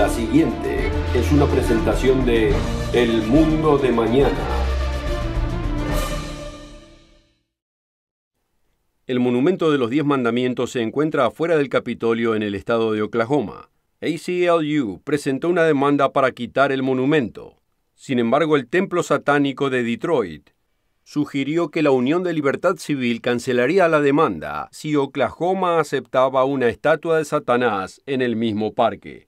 La siguiente es una presentación de El Mundo de Mañana. El monumento de los Diez Mandamientos se encuentra afuera del Capitolio en el estado de Oklahoma. ACLU presentó una demanda para quitar el monumento. Sin embargo, el Templo Satánico de Detroit sugirió que la Unión de Libertad Civil cancelaría la demanda si Oklahoma aceptaba una estatua de Satanás en el mismo parque.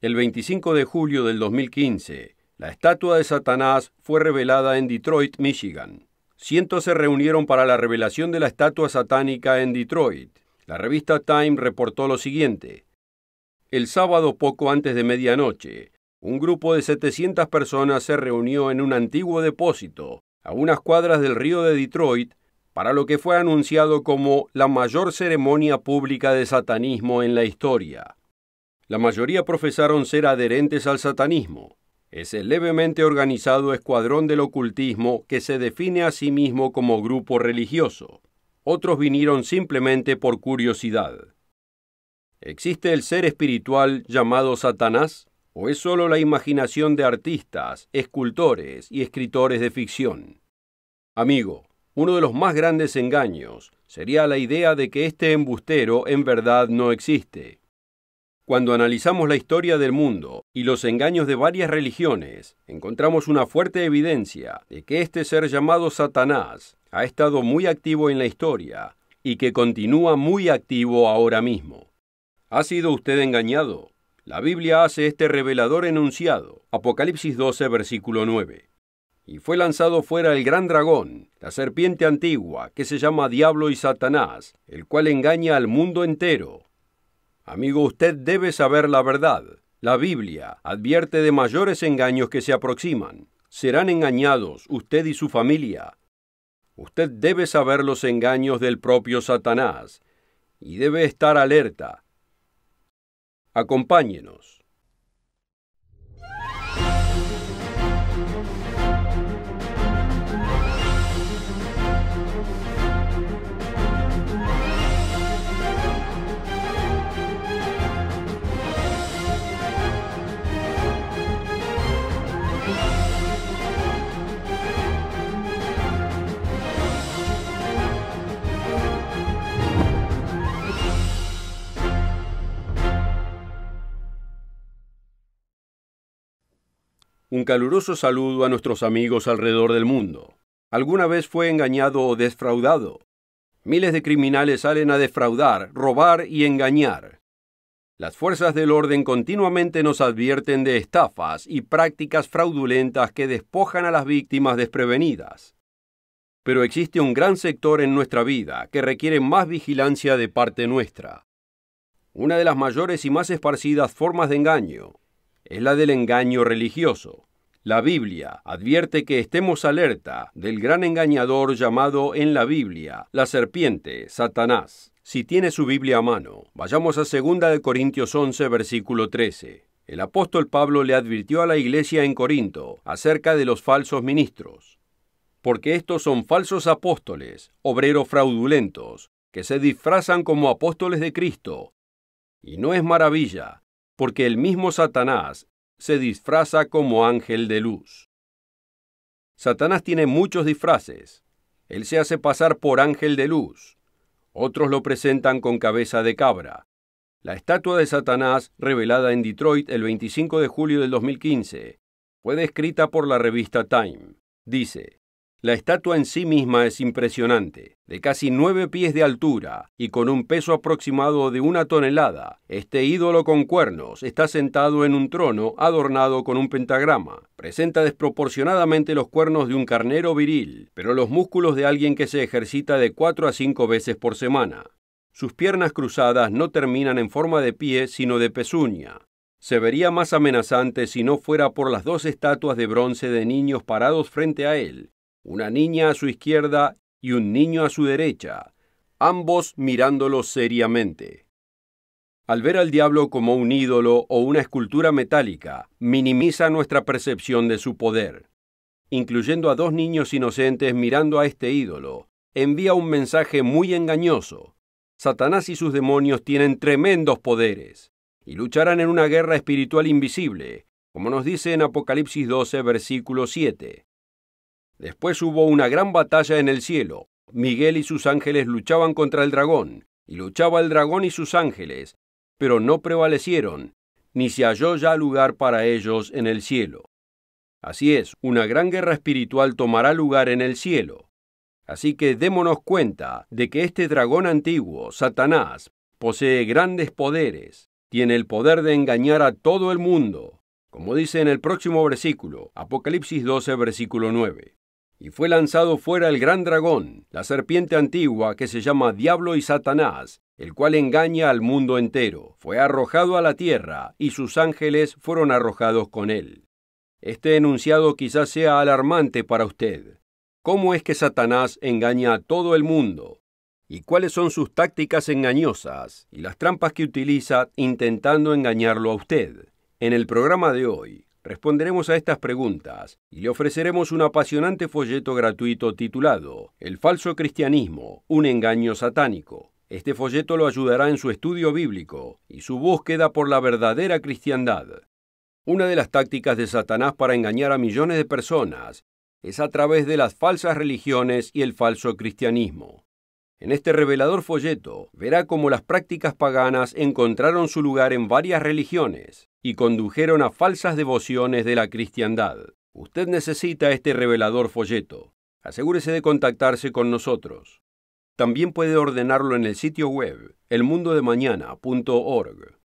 El 25 de julio del 2015, la estatua de Satanás fue revelada en Detroit, Michigan. Cientos se reunieron para la revelación de la estatua satánica en Detroit. La revista Time reportó lo siguiente. El sábado poco antes de medianoche, un grupo de 700 personas se reunió en un antiguo depósito, a unas cuadras del río de Detroit, para lo que fue anunciado como la mayor ceremonia pública de satanismo en la historia. La mayoría profesaron ser adherentes al satanismo, ese levemente organizado escuadrón del ocultismo que se define a sí mismo como grupo religioso. Otros vinieron simplemente por curiosidad. ¿Existe el ser espiritual llamado Satanás? ¿O es solo la imaginación de artistas, escultores y escritores de ficción? Amigo, uno de los más grandes engaños sería la idea de que este embustero en verdad no existe. Cuando analizamos la historia del mundo y los engaños de varias religiones, encontramos una fuerte evidencia de que este ser llamado Satanás ha estado muy activo en la historia y que continúa muy activo ahora mismo. ¿Ha sido usted engañado? La Biblia hace este revelador enunciado, Apocalipsis 12, versículo 9. Y fue lanzado fuera el gran dragón, la serpiente antigua, que se llama Diablo y Satanás, el cual engaña al mundo entero Amigo, usted debe saber la verdad. La Biblia advierte de mayores engaños que se aproximan. Serán engañados usted y su familia. Usted debe saber los engaños del propio Satanás y debe estar alerta. Acompáñenos. Un caluroso saludo a nuestros amigos alrededor del mundo. ¿Alguna vez fue engañado o defraudado? Miles de criminales salen a defraudar, robar y engañar. Las fuerzas del orden continuamente nos advierten de estafas y prácticas fraudulentas que despojan a las víctimas desprevenidas. Pero existe un gran sector en nuestra vida que requiere más vigilancia de parte nuestra. Una de las mayores y más esparcidas formas de engaño es la del engaño religioso. La Biblia advierte que estemos alerta del gran engañador llamado en la Biblia la serpiente, Satanás. Si tiene su Biblia a mano, vayamos a 2 Corintios 11, versículo 13. El apóstol Pablo le advirtió a la iglesia en Corinto acerca de los falsos ministros, porque estos son falsos apóstoles, obreros fraudulentos, que se disfrazan como apóstoles de Cristo. Y no es maravilla porque el mismo Satanás se disfraza como ángel de luz. Satanás tiene muchos disfraces. Él se hace pasar por ángel de luz. Otros lo presentan con cabeza de cabra. La estatua de Satanás, revelada en Detroit el 25 de julio del 2015, fue descrita por la revista Time. Dice, la estatua en sí misma es impresionante, de casi nueve pies de altura y con un peso aproximado de una tonelada. Este ídolo con cuernos está sentado en un trono adornado con un pentagrama. Presenta desproporcionadamente los cuernos de un carnero viril, pero los músculos de alguien que se ejercita de cuatro a cinco veces por semana. Sus piernas cruzadas no terminan en forma de pie, sino de pezuña. Se vería más amenazante si no fuera por las dos estatuas de bronce de niños parados frente a él, una niña a su izquierda y un niño a su derecha, ambos mirándolo seriamente. Al ver al diablo como un ídolo o una escultura metálica, minimiza nuestra percepción de su poder. Incluyendo a dos niños inocentes mirando a este ídolo, envía un mensaje muy engañoso. Satanás y sus demonios tienen tremendos poderes y lucharán en una guerra espiritual invisible, como nos dice en Apocalipsis 12, versículo 7. Después hubo una gran batalla en el cielo. Miguel y sus ángeles luchaban contra el dragón, y luchaba el dragón y sus ángeles, pero no prevalecieron, ni se halló ya lugar para ellos en el cielo. Así es, una gran guerra espiritual tomará lugar en el cielo. Así que démonos cuenta de que este dragón antiguo, Satanás, posee grandes poderes, tiene el poder de engañar a todo el mundo, como dice en el próximo versículo, Apocalipsis 12, versículo 9 y fue lanzado fuera el gran dragón, la serpiente antigua que se llama Diablo y Satanás, el cual engaña al mundo entero. Fue arrojado a la tierra y sus ángeles fueron arrojados con él. Este enunciado quizás sea alarmante para usted. ¿Cómo es que Satanás engaña a todo el mundo? ¿Y cuáles son sus tácticas engañosas y las trampas que utiliza intentando engañarlo a usted? En el programa de hoy, Responderemos a estas preguntas y le ofreceremos un apasionante folleto gratuito titulado El falso cristianismo, un engaño satánico. Este folleto lo ayudará en su estudio bíblico y su búsqueda por la verdadera cristiandad. Una de las tácticas de Satanás para engañar a millones de personas es a través de las falsas religiones y el falso cristianismo. En este revelador folleto verá cómo las prácticas paganas encontraron su lugar en varias religiones y condujeron a falsas devociones de la cristiandad. Usted necesita este revelador folleto. Asegúrese de contactarse con nosotros. También puede ordenarlo en el sitio web elmundodemañana.org.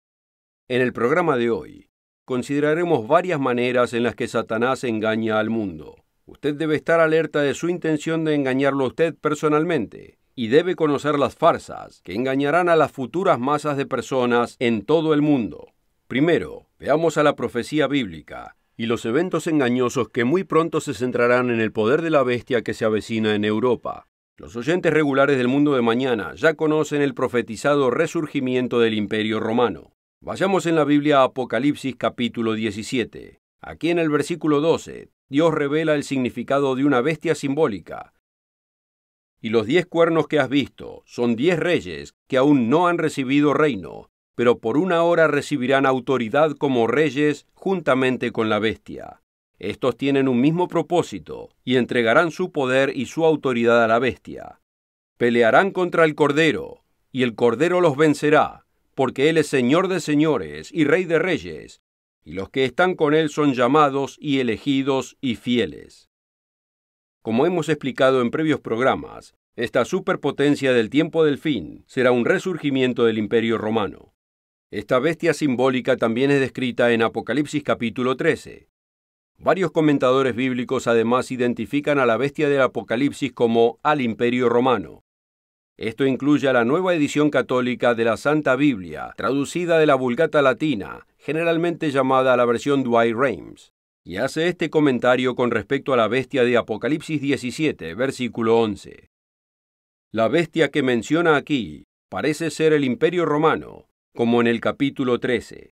En el programa de hoy, consideraremos varias maneras en las que Satanás engaña al mundo. Usted debe estar alerta de su intención de engañarlo a usted personalmente y debe conocer las farsas que engañarán a las futuras masas de personas en todo el mundo. Primero, veamos a la profecía bíblica y los eventos engañosos que muy pronto se centrarán en el poder de la bestia que se avecina en Europa. Los oyentes regulares del mundo de mañana ya conocen el profetizado resurgimiento del imperio romano. Vayamos en la Biblia a Apocalipsis capítulo 17. Aquí en el versículo 12, Dios revela el significado de una bestia simbólica, y los diez cuernos que has visto son diez reyes que aún no han recibido reino, pero por una hora recibirán autoridad como reyes juntamente con la bestia. Estos tienen un mismo propósito y entregarán su poder y su autoridad a la bestia. Pelearán contra el Cordero, y el Cordero los vencerá, porque Él es Señor de señores y Rey de reyes, y los que están con Él son llamados y elegidos y fieles. Como hemos explicado en previos programas, esta superpotencia del tiempo del fin será un resurgimiento del imperio romano. Esta bestia simbólica también es descrita en Apocalipsis capítulo 13. Varios comentadores bíblicos además identifican a la bestia del Apocalipsis como al imperio romano. Esto incluye a la nueva edición católica de la Santa Biblia, traducida de la Vulgata Latina, generalmente llamada la versión Dwight Reims y hace este comentario con respecto a la bestia de Apocalipsis 17, versículo 11. La bestia que menciona aquí parece ser el imperio romano, como en el capítulo 13.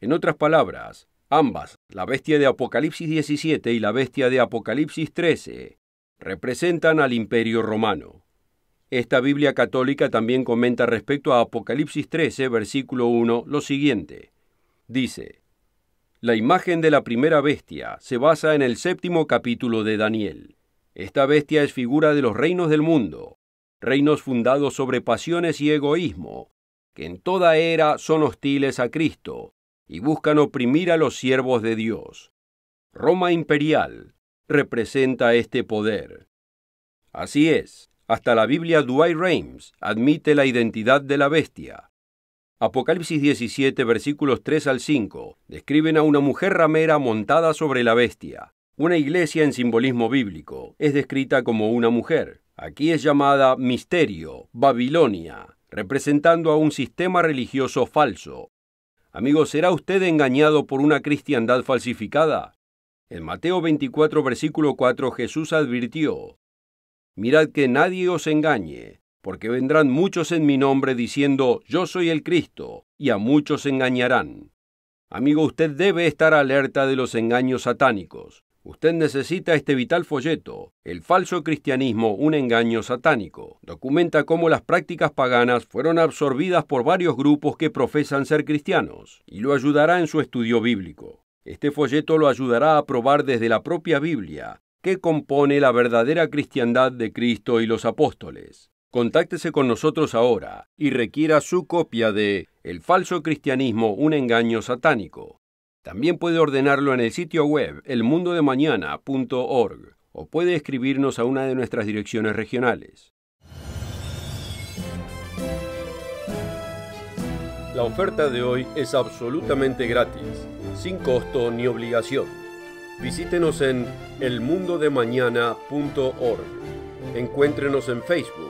En otras palabras, ambas, la bestia de Apocalipsis 17 y la bestia de Apocalipsis 13, representan al imperio romano. Esta Biblia católica también comenta respecto a Apocalipsis 13, versículo 1, lo siguiente. Dice, la imagen de la primera bestia se basa en el séptimo capítulo de Daniel. Esta bestia es figura de los reinos del mundo, reinos fundados sobre pasiones y egoísmo, que en toda era son hostiles a Cristo y buscan oprimir a los siervos de Dios. Roma imperial representa este poder. Así es, hasta la Biblia Dwight Reims admite la identidad de la bestia, Apocalipsis 17, versículos 3 al 5, describen a una mujer ramera montada sobre la bestia. Una iglesia en simbolismo bíblico es descrita como una mujer. Aquí es llamada Misterio, Babilonia, representando a un sistema religioso falso. Amigo, ¿será usted engañado por una cristiandad falsificada? En Mateo 24, versículo 4, Jesús advirtió, Mirad que nadie os engañe, porque vendrán muchos en mi nombre diciendo, yo soy el Cristo, y a muchos engañarán. Amigo, usted debe estar alerta de los engaños satánicos. Usted necesita este vital folleto, El falso cristianismo, un engaño satánico. Documenta cómo las prácticas paganas fueron absorbidas por varios grupos que profesan ser cristianos, y lo ayudará en su estudio bíblico. Este folleto lo ayudará a probar desde la propia Biblia, que compone la verdadera cristiandad de Cristo y los apóstoles. Contáctese con nosotros ahora y requiera su copia de El falso cristianismo, un engaño satánico. También puede ordenarlo en el sitio web elmundodemañana.org o puede escribirnos a una de nuestras direcciones regionales. La oferta de hoy es absolutamente gratis, sin costo ni obligación. Visítenos en elmundodemañana.org. Encuéntrenos en Facebook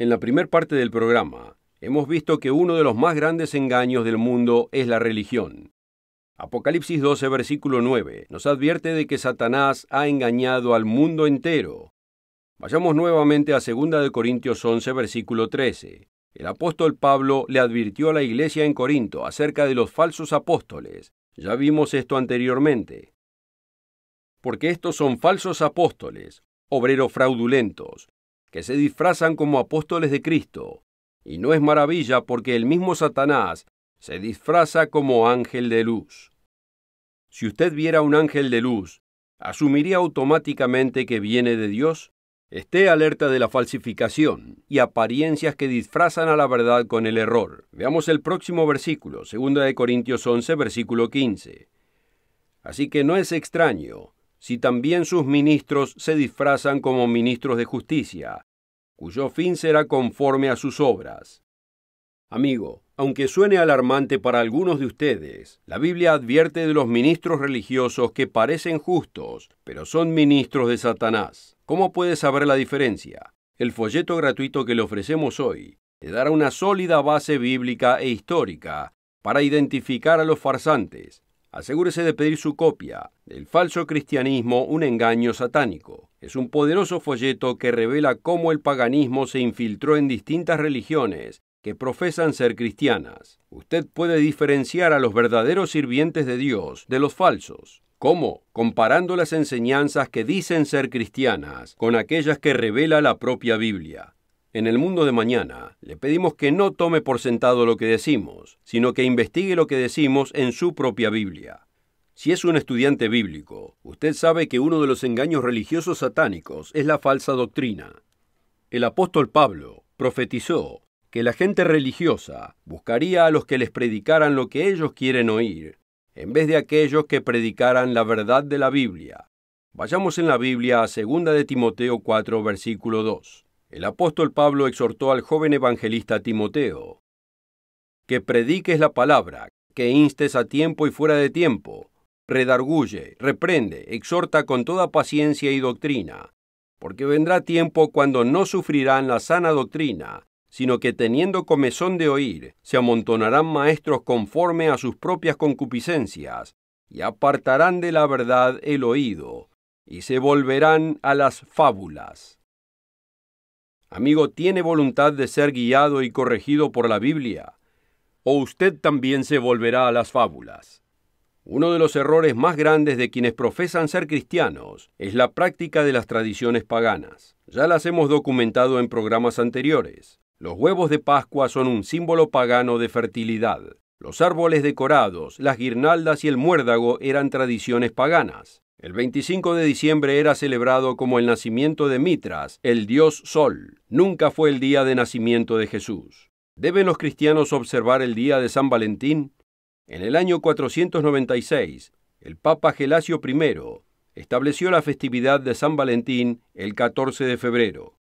En la primera parte del programa, hemos visto que uno de los más grandes engaños del mundo es la religión. Apocalipsis 12, versículo 9, nos advierte de que Satanás ha engañado al mundo entero. Vayamos nuevamente a 2 Corintios 11, versículo 13. El apóstol Pablo le advirtió a la iglesia en Corinto acerca de los falsos apóstoles. Ya vimos esto anteriormente. Porque estos son falsos apóstoles, obreros fraudulentos, que se disfrazan como apóstoles de Cristo. Y no es maravilla porque el mismo Satanás se disfraza como ángel de luz. Si usted viera un ángel de luz, ¿asumiría automáticamente que viene de Dios? Esté alerta de la falsificación y apariencias que disfrazan a la verdad con el error. Veamos el próximo versículo, 2 Corintios 11, versículo 15. Así que no es extraño si también sus ministros se disfrazan como ministros de justicia, cuyo fin será conforme a sus obras. Amigo, aunque suene alarmante para algunos de ustedes, la Biblia advierte de los ministros religiosos que parecen justos, pero son ministros de Satanás. ¿Cómo puede saber la diferencia? El folleto gratuito que le ofrecemos hoy le dará una sólida base bíblica e histórica para identificar a los farsantes, Asegúrese de pedir su copia del falso cristianismo, un engaño satánico. Es un poderoso folleto que revela cómo el paganismo se infiltró en distintas religiones que profesan ser cristianas. Usted puede diferenciar a los verdaderos sirvientes de Dios de los falsos. ¿Cómo? Comparando las enseñanzas que dicen ser cristianas con aquellas que revela la propia Biblia. En el mundo de mañana, le pedimos que no tome por sentado lo que decimos, sino que investigue lo que decimos en su propia Biblia. Si es un estudiante bíblico, usted sabe que uno de los engaños religiosos satánicos es la falsa doctrina. El apóstol Pablo profetizó que la gente religiosa buscaría a los que les predicaran lo que ellos quieren oír, en vez de aquellos que predicaran la verdad de la Biblia. Vayamos en la Biblia a 2 de Timoteo 4, versículo 2 el apóstol Pablo exhortó al joven evangelista Timoteo, que prediques la palabra, que instes a tiempo y fuera de tiempo, redarguye, reprende, exhorta con toda paciencia y doctrina, porque vendrá tiempo cuando no sufrirán la sana doctrina, sino que teniendo comezón de oír, se amontonarán maestros conforme a sus propias concupiscencias, y apartarán de la verdad el oído, y se volverán a las fábulas amigo, tiene voluntad de ser guiado y corregido por la Biblia, o usted también se volverá a las fábulas. Uno de los errores más grandes de quienes profesan ser cristianos es la práctica de las tradiciones paganas. Ya las hemos documentado en programas anteriores. Los huevos de Pascua son un símbolo pagano de fertilidad. Los árboles decorados, las guirnaldas y el muérdago eran tradiciones paganas. El 25 de diciembre era celebrado como el nacimiento de Mitras, el dios Sol. Nunca fue el día de nacimiento de Jesús. ¿Deben los cristianos observar el día de San Valentín? En el año 496, el Papa Gelasio I estableció la festividad de San Valentín el 14 de febrero.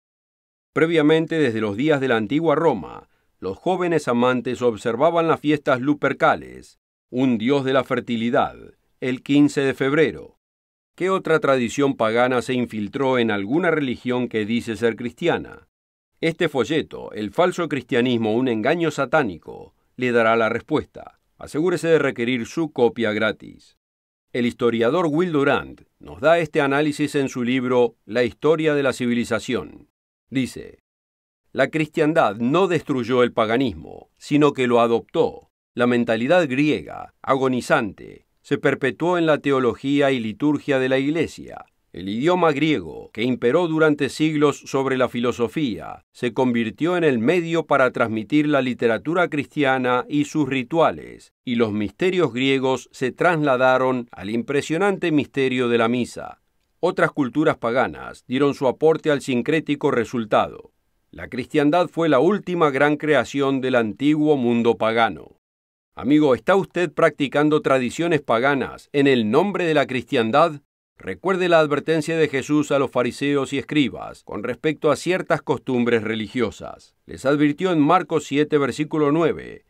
Previamente, desde los días de la antigua Roma, los jóvenes amantes observaban las fiestas lupercales, un dios de la fertilidad, el 15 de febrero. ¿Qué otra tradición pagana se infiltró en alguna religión que dice ser cristiana? Este folleto, El falso cristianismo, un engaño satánico, le dará la respuesta. Asegúrese de requerir su copia gratis. El historiador Will Durant nos da este análisis en su libro La historia de la civilización. Dice, La cristiandad no destruyó el paganismo, sino que lo adoptó. La mentalidad griega, agonizante, se perpetuó en la teología y liturgia de la Iglesia. El idioma griego, que imperó durante siglos sobre la filosofía, se convirtió en el medio para transmitir la literatura cristiana y sus rituales, y los misterios griegos se trasladaron al impresionante misterio de la misa. Otras culturas paganas dieron su aporte al sincrético resultado. La cristiandad fue la última gran creación del antiguo mundo pagano. Amigo, ¿está usted practicando tradiciones paganas en el nombre de la cristiandad? Recuerde la advertencia de Jesús a los fariseos y escribas con respecto a ciertas costumbres religiosas. Les advirtió en Marcos 7, versículo 9,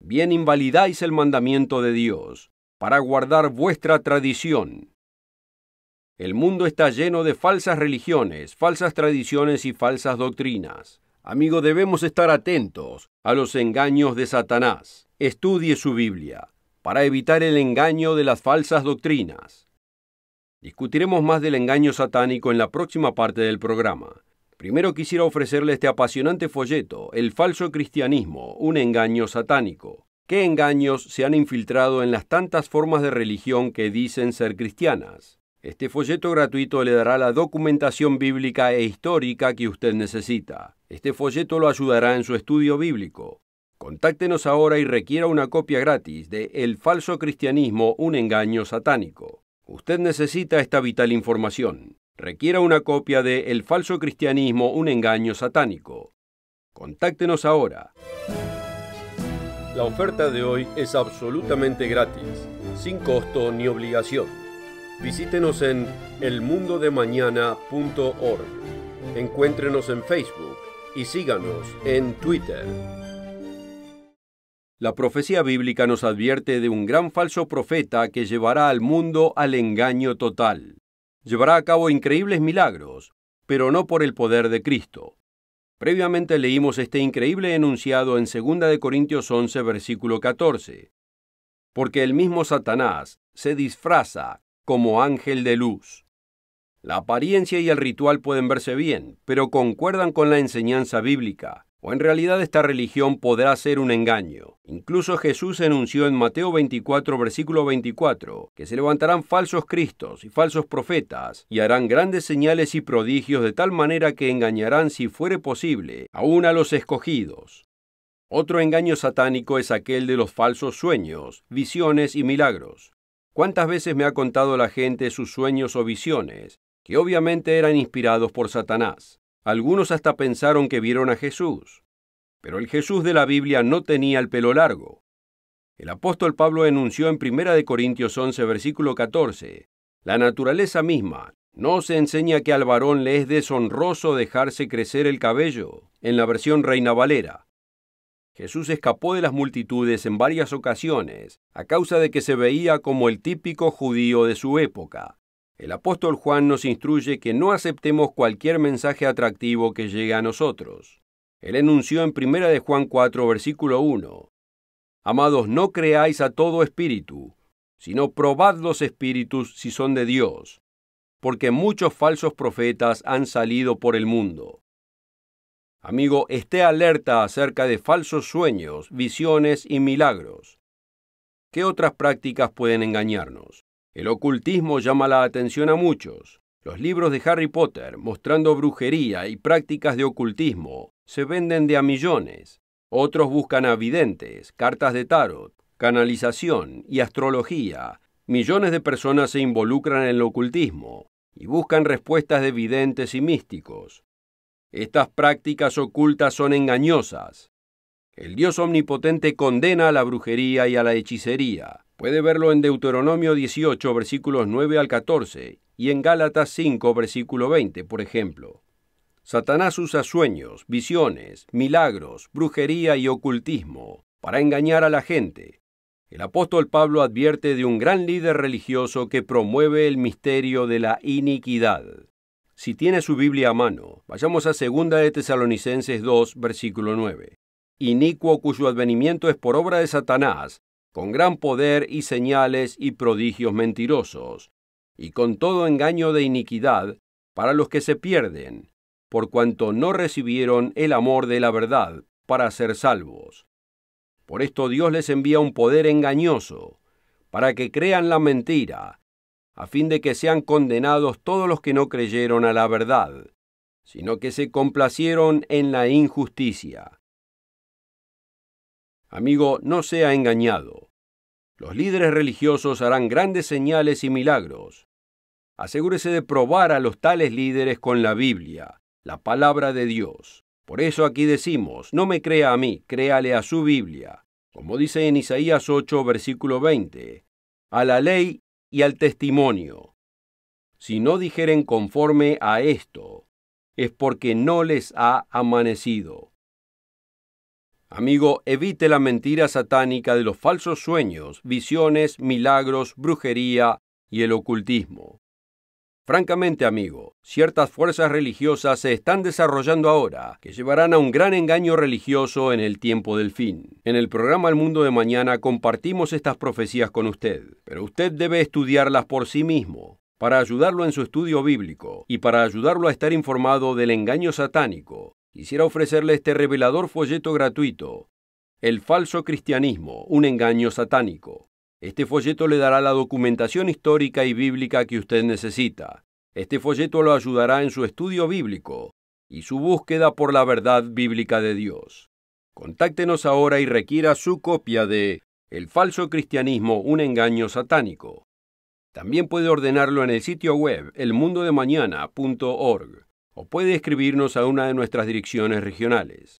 Bien invalidáis el mandamiento de Dios para guardar vuestra tradición. El mundo está lleno de falsas religiones, falsas tradiciones y falsas doctrinas. Amigo, debemos estar atentos a los engaños de Satanás estudie su Biblia para evitar el engaño de las falsas doctrinas. Discutiremos más del engaño satánico en la próxima parte del programa. Primero quisiera ofrecerle este apasionante folleto, El falso cristianismo, un engaño satánico. ¿Qué engaños se han infiltrado en las tantas formas de religión que dicen ser cristianas? Este folleto gratuito le dará la documentación bíblica e histórica que usted necesita. Este folleto lo ayudará en su estudio bíblico. Contáctenos ahora y requiera una copia gratis de El falso cristianismo, un engaño satánico. Usted necesita esta vital información. Requiera una copia de El falso cristianismo, un engaño satánico. Contáctenos ahora. La oferta de hoy es absolutamente gratis, sin costo ni obligación. Visítenos en elmundodemañana.org. Encuéntrenos en Facebook y síganos en Twitter. La profecía bíblica nos advierte de un gran falso profeta que llevará al mundo al engaño total. Llevará a cabo increíbles milagros, pero no por el poder de Cristo. Previamente leímos este increíble enunciado en 2 Corintios 11, versículo 14. Porque el mismo Satanás se disfraza como ángel de luz. La apariencia y el ritual pueden verse bien, pero concuerdan con la enseñanza bíblica o en realidad esta religión podrá ser un engaño. Incluso Jesús enunció en Mateo 24, versículo 24, que se levantarán falsos cristos y falsos profetas, y harán grandes señales y prodigios de tal manera que engañarán, si fuere posible, aún a los escogidos. Otro engaño satánico es aquel de los falsos sueños, visiones y milagros. ¿Cuántas veces me ha contado la gente sus sueños o visiones, que obviamente eran inspirados por Satanás? Algunos hasta pensaron que vieron a Jesús, pero el Jesús de la Biblia no tenía el pelo largo. El apóstol Pablo enunció en 1 Corintios 11, versículo 14, la naturaleza misma no se enseña que al varón le es deshonroso dejarse crecer el cabello, en la versión Reina Valera. Jesús escapó de las multitudes en varias ocasiones a causa de que se veía como el típico judío de su época, el apóstol Juan nos instruye que no aceptemos cualquier mensaje atractivo que llegue a nosotros. Él enunció en 1 de Juan 4, versículo 1. Amados, no creáis a todo espíritu, sino probad los espíritus si son de Dios, porque muchos falsos profetas han salido por el mundo. Amigo, esté alerta acerca de falsos sueños, visiones y milagros. ¿Qué otras prácticas pueden engañarnos? El ocultismo llama la atención a muchos. Los libros de Harry Potter, mostrando brujería y prácticas de ocultismo, se venden de a millones. Otros buscan a videntes, cartas de tarot, canalización y astrología. Millones de personas se involucran en el ocultismo y buscan respuestas de videntes y místicos. Estas prácticas ocultas son engañosas. El Dios omnipotente condena a la brujería y a la hechicería Puede verlo en Deuteronomio 18, versículos 9 al 14, y en Gálatas 5, versículo 20, por ejemplo. Satanás usa sueños, visiones, milagros, brujería y ocultismo para engañar a la gente. El apóstol Pablo advierte de un gran líder religioso que promueve el misterio de la iniquidad. Si tiene su Biblia a mano, vayamos a 2 de Tesalonicenses 2, versículo 9. Inicuo cuyo advenimiento es por obra de Satanás, con gran poder y señales y prodigios mentirosos, y con todo engaño de iniquidad para los que se pierden, por cuanto no recibieron el amor de la verdad para ser salvos. Por esto Dios les envía un poder engañoso, para que crean la mentira, a fin de que sean condenados todos los que no creyeron a la verdad, sino que se complacieron en la injusticia. Amigo, no sea engañado. Los líderes religiosos harán grandes señales y milagros. Asegúrese de probar a los tales líderes con la Biblia, la palabra de Dios. Por eso aquí decimos, no me crea a mí, créale a su Biblia, como dice en Isaías 8, versículo 20, a la ley y al testimonio. Si no dijeren conforme a esto, es porque no les ha amanecido. Amigo, evite la mentira satánica de los falsos sueños, visiones, milagros, brujería y el ocultismo. Francamente, amigo, ciertas fuerzas religiosas se están desarrollando ahora, que llevarán a un gran engaño religioso en el tiempo del fin. En el programa El Mundo de Mañana compartimos estas profecías con usted, pero usted debe estudiarlas por sí mismo para ayudarlo en su estudio bíblico y para ayudarlo a estar informado del engaño satánico quisiera ofrecerle este revelador folleto gratuito, El falso cristianismo, un engaño satánico. Este folleto le dará la documentación histórica y bíblica que usted necesita. Este folleto lo ayudará en su estudio bíblico y su búsqueda por la verdad bíblica de Dios. Contáctenos ahora y requiera su copia de El falso cristianismo, un engaño satánico. También puede ordenarlo en el sitio web elmundodemañana.org o puede escribirnos a una de nuestras direcciones regionales.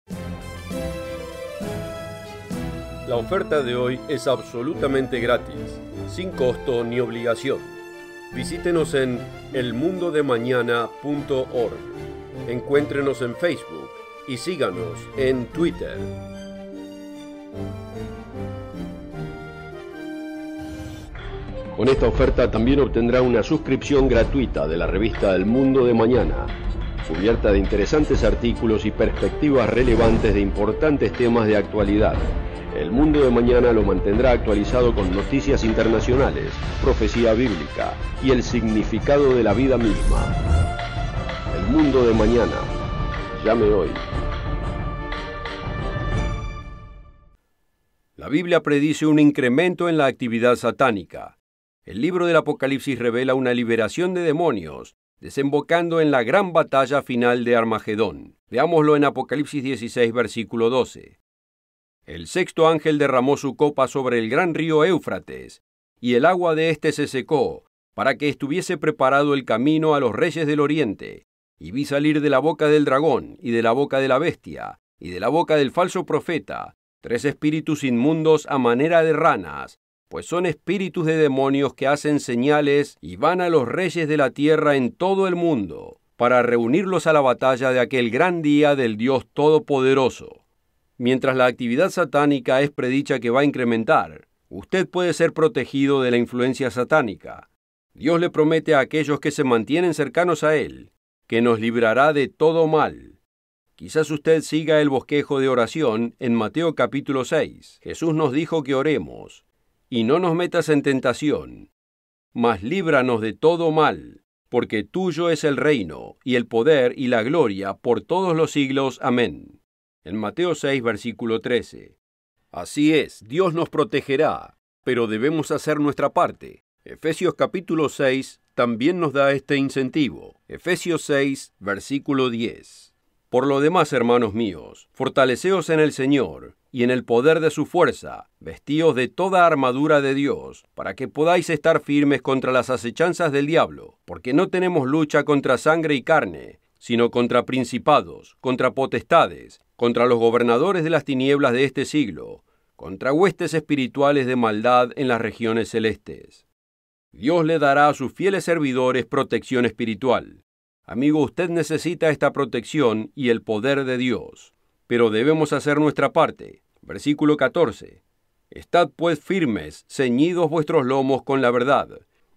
La oferta de hoy es absolutamente gratis, sin costo ni obligación. Visítenos en elmundodemañana.org. Encuéntrenos en Facebook y síganos en Twitter. Con esta oferta también obtendrá una suscripción gratuita de la revista El Mundo de Mañana cubierta de interesantes artículos y perspectivas relevantes de importantes temas de actualidad. El mundo de mañana lo mantendrá actualizado con noticias internacionales, profecía bíblica y el significado de la vida misma. El mundo de mañana. Llame hoy. La Biblia predice un incremento en la actividad satánica. El libro del Apocalipsis revela una liberación de demonios desembocando en la gran batalla final de Armagedón. Veámoslo en Apocalipsis 16, versículo 12. El sexto ángel derramó su copa sobre el gran río Éufrates, y el agua de éste se secó, para que estuviese preparado el camino a los reyes del oriente. Y vi salir de la boca del dragón, y de la boca de la bestia, y de la boca del falso profeta, tres espíritus inmundos a manera de ranas, pues son espíritus de demonios que hacen señales y van a los reyes de la tierra en todo el mundo, para reunirlos a la batalla de aquel gran día del Dios Todopoderoso. Mientras la actividad satánica es predicha que va a incrementar, usted puede ser protegido de la influencia satánica. Dios le promete a aquellos que se mantienen cercanos a Él, que nos librará de todo mal. Quizás usted siga el bosquejo de oración en Mateo capítulo 6. Jesús nos dijo que oremos, y no nos metas en tentación, mas líbranos de todo mal, porque tuyo es el reino, y el poder, y la gloria, por todos los siglos. Amén. En Mateo 6, versículo 13. Así es, Dios nos protegerá, pero debemos hacer nuestra parte. Efesios capítulo 6 también nos da este incentivo. Efesios 6, versículo 10. Por lo demás, hermanos míos, fortaleceos en el Señor y en el poder de su fuerza, vestíos de toda armadura de Dios, para que podáis estar firmes contra las acechanzas del diablo, porque no tenemos lucha contra sangre y carne, sino contra principados, contra potestades, contra los gobernadores de las tinieblas de este siglo, contra huestes espirituales de maldad en las regiones celestes. Dios le dará a sus fieles servidores protección espiritual. Amigo, usted necesita esta protección y el poder de Dios, pero debemos hacer nuestra parte. Versículo 14. Estad pues firmes, ceñidos vuestros lomos con la verdad,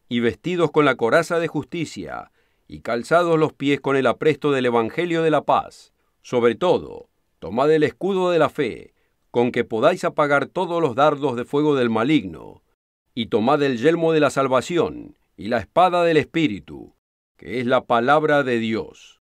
y vestidos con la coraza de justicia, y calzados los pies con el apresto del Evangelio de la paz. Sobre todo, tomad el escudo de la fe, con que podáis apagar todos los dardos de fuego del maligno, y tomad el yelmo de la salvación, y la espada del Espíritu, que es la palabra de Dios.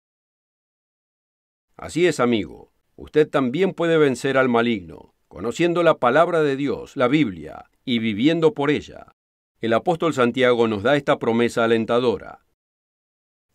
Así es, amigo, usted también puede vencer al maligno, conociendo la palabra de Dios, la Biblia, y viviendo por ella. El apóstol Santiago nos da esta promesa alentadora.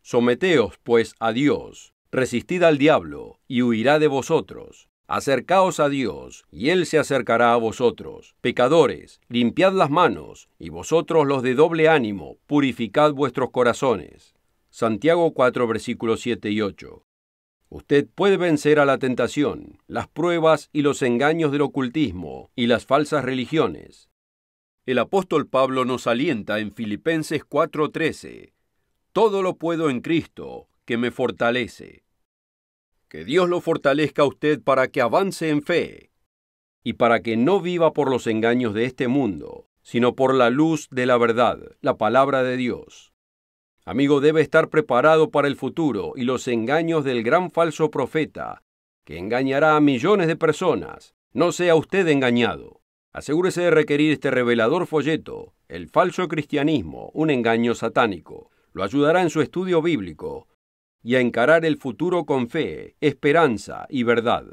Someteos, pues, a Dios, resistid al diablo, y huirá de vosotros. Acercaos a Dios, y Él se acercará a vosotros. Pecadores, limpiad las manos, y vosotros los de doble ánimo, purificad vuestros corazones. Santiago 4, versículos 7 y 8. Usted puede vencer a la tentación, las pruebas y los engaños del ocultismo y las falsas religiones. El apóstol Pablo nos alienta en Filipenses 13. Todo lo puedo en Cristo, que me fortalece. Que Dios lo fortalezca a usted para que avance en fe y para que no viva por los engaños de este mundo, sino por la luz de la verdad, la palabra de Dios. Amigo debe estar preparado para el futuro y los engaños del gran falso profeta, que engañará a millones de personas. No sea usted engañado. Asegúrese de requerir este revelador folleto, El falso cristianismo, un engaño satánico. Lo ayudará en su estudio bíblico y a encarar el futuro con fe, esperanza y verdad.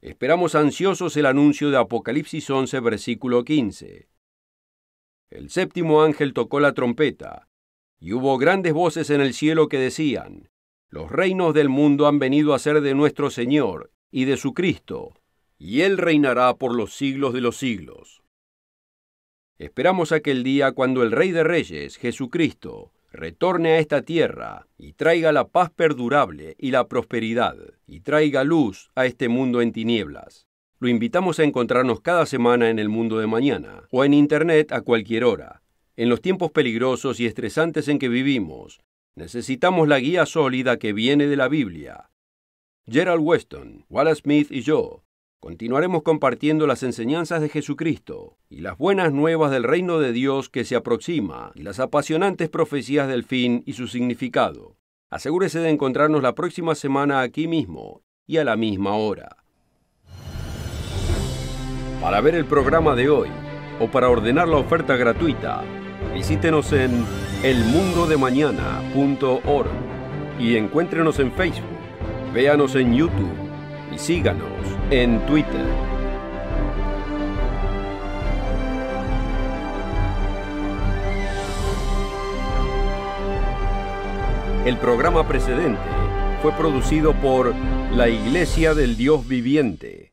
Esperamos ansiosos el anuncio de Apocalipsis 11, versículo 15. El séptimo ángel tocó la trompeta y hubo grandes voces en el cielo que decían, Los reinos del mundo han venido a ser de nuestro Señor y de su Cristo, y Él reinará por los siglos de los siglos. Esperamos aquel día cuando el Rey de Reyes, Jesucristo, retorne a esta tierra y traiga la paz perdurable y la prosperidad, y traiga luz a este mundo en tinieblas. Lo invitamos a encontrarnos cada semana en el mundo de mañana o en internet a cualquier hora en los tiempos peligrosos y estresantes en que vivimos, necesitamos la guía sólida que viene de la Biblia. Gerald Weston, Wallace Smith y yo continuaremos compartiendo las enseñanzas de Jesucristo y las buenas nuevas del reino de Dios que se aproxima y las apasionantes profecías del fin y su significado. Asegúrese de encontrarnos la próxima semana aquí mismo y a la misma hora. Para ver el programa de hoy o para ordenar la oferta gratuita, Visítenos en elmundodemañana.org y encuéntrenos en Facebook, véanos en YouTube y síganos en Twitter. El programa precedente fue producido por la Iglesia del Dios Viviente.